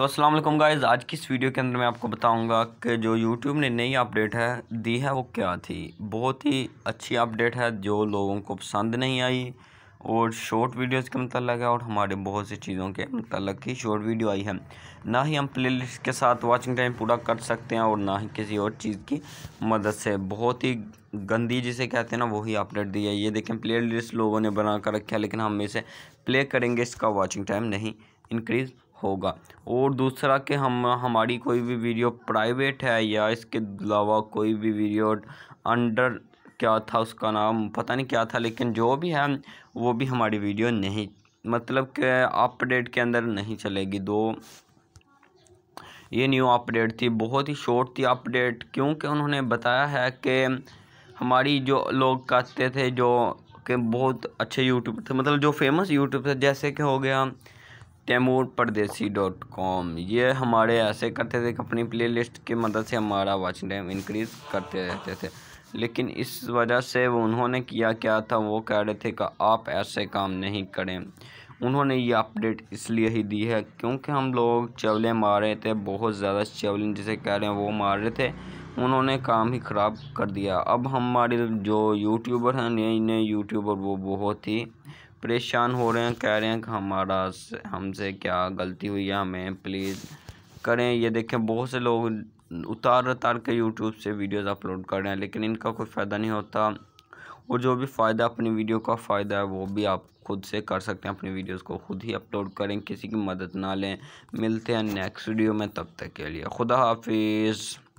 तो अस्सलाम वालेकुम गाइस आज की इस वीडियो के अंदर मैं आपको बताऊंगा कि जो यूट्यूब ने नई अपडेट है दी है वो क्या थी बहुत ही अच्छी अपडेट है जो लोगों को पसंद नहीं आई और शॉर्ट वीडियोस के मतलब है और हमारे बहुत सी चीज़ों के मतलब की शॉर्ट वीडियो आई है ना ही हम प्ले के साथ वाचिंग टाइम पूरा कर सकते हैं और ना ही किसी और चीज़ की मदद से बहुत ही गंदी जिसे कहते हैं ना वही अपडेट दी है ये देखें प्ले लिस्ट लोगों ने बना कर रखा है लेकिन हम इसे प्ले करेंगे इसका वॉचिंग टाइम नहीं इंक्रीज़ होगा और दूसरा कि हम हमारी कोई भी वीडियो प्राइवेट है या इसके अलावा कोई भी वीडियो अंडर क्या था उसका नाम पता नहीं क्या था लेकिन जो भी है वो भी हमारी वीडियो नहीं मतलब कि अपडेट के अंदर नहीं चलेगी दो ये न्यू अपडेट थी बहुत ही शॉर्ट थी अपडेट क्योंकि उन्होंने बताया है कि हमारी जो लोग कहते थे जो कि बहुत अच्छे यूट्यूब थे मतलब जो फेमस यूट्यूब थे जैसे कि हो गया तैमूर परदेसी डॉट कॉम ये हमारे ऐसे करते थे कि अपनी प्ले लिस्ट की मदद से हमारा वॉचिंग टाइम इंक्रीज़ करते रहते थे लेकिन इस वजह से वो उन्होंने किया क्या था वो कह रहे थे कि आप ऐसे काम नहीं करें उन्होंने ये अपडेट इसलिए ही दी है क्योंकि हम लोग चवलें मार रहे थे बहुत ज़्यादा चवलें जिसे कह रहे हैं वो मार रहे थे उन्होंने काम ही ख़राब कर दिया अब हमारे जो यूट्यूबर हैं नए नए यूट्यूबर वो बहुत ही परेशान हो रहे हैं कह रहे हैं कि हमारा हमसे क्या गलती हुई है हमें प्लीज़ करें ये देखें बहुत से लोग उतार उतार के यूट्यूब से वीडियोस अपलोड कर रहे हैं लेकिन इनका कोई फ़ायदा नहीं होता और जो भी फ़ायदा अपनी वीडियो का फ़ायदा है वो भी आप खुद से कर सकते हैं अपनी वीडियोस को खुद ही अपलोड करें किसी की मदद ना लें मिलते हैं नेक्स्ट वीडियो में तब तक के लिए खुदा हाफिज़